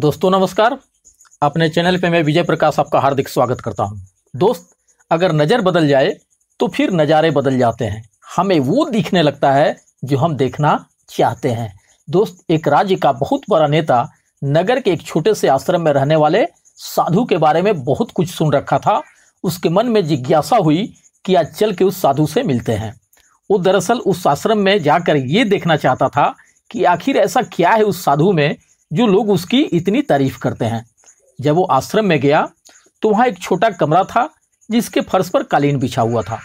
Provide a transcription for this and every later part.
दोस्तों नमस्कार अपने चैनल पे मैं विजय प्रकाश आपका हार्दिक स्वागत करता हूँ दोस्त अगर नज़र बदल जाए तो फिर नज़ारे बदल जाते हैं हमें वो दिखने लगता है जो हम देखना चाहते हैं दोस्त एक राज्य का बहुत बड़ा नेता नगर के एक छोटे से आश्रम में रहने वाले साधु के बारे में बहुत कुछ सुन रखा था उसके मन में जिज्ञासा हुई कि आज चल के उस साधु से मिलते हैं वो दरअसल उस आश्रम में जाकर ये देखना चाहता था कि आखिर ऐसा क्या है उस साधु में जो लोग उसकी इतनी तारीफ करते हैं जब वो आश्रम में गया तो वहाँ एक छोटा कमरा था जिसके फर्श पर कालीन बिछा हुआ था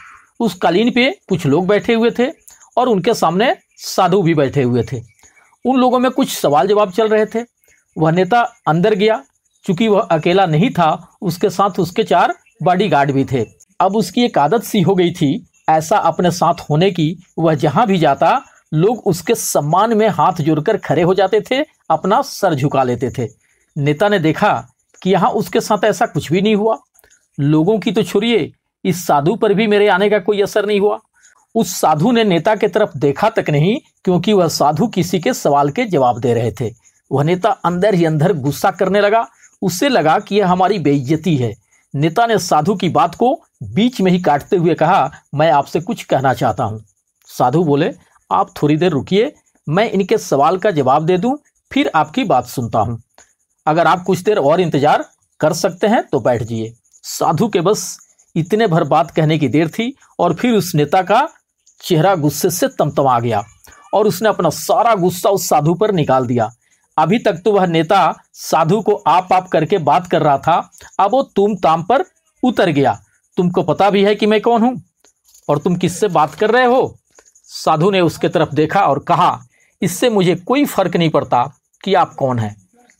उस कालीन पे कुछ लोग बैठे हुए थे और उनके सामने साधु भी बैठे हुए थे उन लोगों में कुछ सवाल जवाब चल रहे थे वह नेता अंदर गया चूंकि वह अकेला नहीं था उसके साथ उसके चार बॉडीगार्ड भी थे अब उसकी एक आदत सी हो गई थी ऐसा अपने साथ होने की वह जहाँ भी जाता लोग उसके सम्मान में हाथ जोड़कर खड़े हो जाते थे अपना सर झुका लेते थे नेता ने देखा कि यहाँ उसके साथ ऐसा कुछ भी नहीं हुआ लोगों की तो छोड़िए इस साधु पर भी मेरे आने का कोई असर नहीं हुआ उस साधु ने नेता के तरफ देखा तक नहीं क्योंकि वह साधु किसी के सवाल के जवाब दे रहे थे वह नेता अंदर ही अंदर गुस्सा करने लगा उससे लगा कि यह हमारी बेइज्जती है नेता ने साधु की बात को बीच में ही काटते हुए कहा मैं आपसे कुछ कहना चाहता हूं साधु बोले आप थोड़ी देर रुकिए मैं इनके सवाल का जवाब दे दूं फिर आपकी बात सुनता हूं अगर आप कुछ देर और इंतज़ार कर सकते हैं तो बैठ जाइए साधु के बस इतने भर बात कहने की देर थी और फिर उस नेता का चेहरा गुस्से से तमतमा गया और उसने अपना सारा गुस्सा उस साधु पर निकाल दिया अभी तक तो वह नेता साधु को आप आप करके बात कर रहा था अब वो तुम ताम पर उतर गया तुमको पता भी है कि मैं कौन हूं और तुम किससे बात कर रहे हो साधु ने उसके तरफ देखा और कहा इससे मुझे कोई फर्क नहीं पड़ता कि आप कौन हैं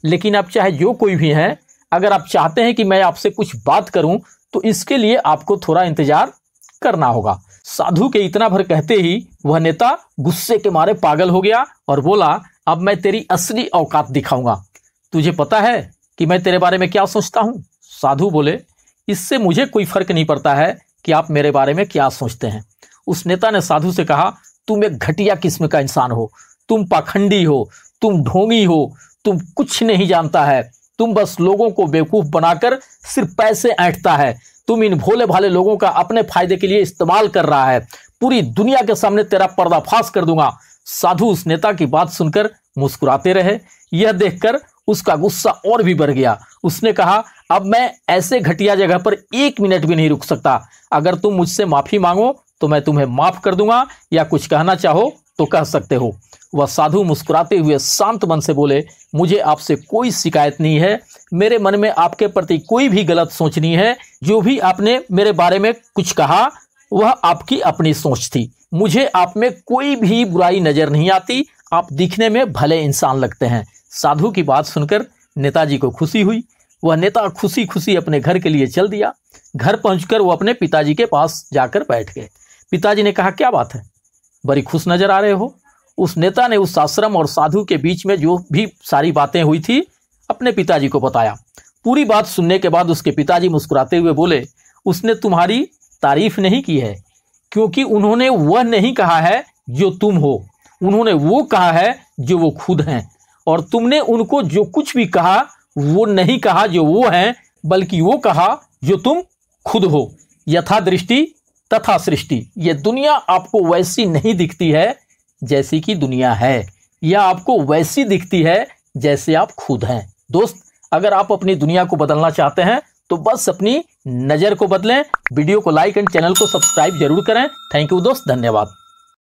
लेकिन आप चाहे जो कोई भी हैं अगर आप चाहते हैं कि मैं आपसे कुछ बात करूं तो इसके लिए आपको थोड़ा इंतजार करना होगा साधु के इतना भर कहते ही वह नेता गुस्से के मारे पागल हो गया और बोला अब मैं तेरी असली औकात दिखाऊंगा तुझे पता है कि मैं तेरे बारे में क्या सोचता हूं साधु बोले इससे मुझे कोई फर्क नहीं पड़ता है कि आप मेरे बारे में क्या सोचते हैं उस नेता ने साधु से कहा तुम एक घटिया किस्म का इंसान हो तुम पाखंडी हो तुम ढोंगी हो तुम कुछ नहीं जानता है तुम बस लोगों को बेवकूफ़ बनाकर सिर्फ पैसे ऐंठता है तुम इन भोले भाले लोगों का अपने फायदे के लिए इस्तेमाल कर रहा है पूरी दुनिया के सामने तेरा पर्दाफाश कर दूंगा साधु उस नेता की बात सुनकर मुस्कुराते रहे यह देखकर उसका गुस्सा और भी बढ़ गया उसने कहा अब मैं ऐसे घटिया जगह पर एक मिनट भी नहीं रुक सकता अगर तुम मुझसे माफ़ी मांगो तो मैं तुम्हें माफ कर दूंगा या कुछ कहना चाहो तो कह सकते हो वह साधु मुस्कुराते हुए शांत मन से बोले मुझे आपसे कोई शिकायत नहीं है मेरे मन में आपके प्रति कोई भी गलत सोच नहीं है जो भी आपने मेरे बारे में कुछ कहा वह आपकी अपनी सोच थी मुझे आप में कोई भी बुराई नज़र नहीं आती आप दिखने में भले इंसान लगते हैं साधु की बात सुनकर नेताजी को खुशी हुई वह नेता खुशी खुशी अपने घर के लिए चल दिया घर पहुंचकर वह अपने पिताजी के पास जाकर बैठ गए पिताजी ने कहा क्या बात है बड़ी खुश नजर आ रहे हो उस नेता ने उस आश्रम और साधु के बीच में जो भी सारी बातें हुई थी अपने पिताजी को बताया पूरी बात सुनने के बाद उसके पिताजी मुस्कुराते हुए बोले उसने तुम्हारी तारीफ नहीं की है क्योंकि उन्होंने वह नहीं कहा है जो तुम हो उन्होंने वो कहा है जो वो खुद हैं और तुमने उनको जो कुछ भी कहा वो नहीं कहा जो वो हैं बल्कि वो कहा जो तुम खुद हो यथा दृष्टि तथा सृष्टि ये दुनिया आपको वैसी नहीं दिखती है जैसी कि दुनिया है या आपको वैसी दिखती है जैसे आप खुद हैं दोस्त अगर आप अपनी दुनिया को बदलना चाहते हैं तो बस अपनी नज़र को बदलें वीडियो को लाइक एंड चैनल को सब्सक्राइब जरूर करें थैंक यू दोस्त धन्यवाद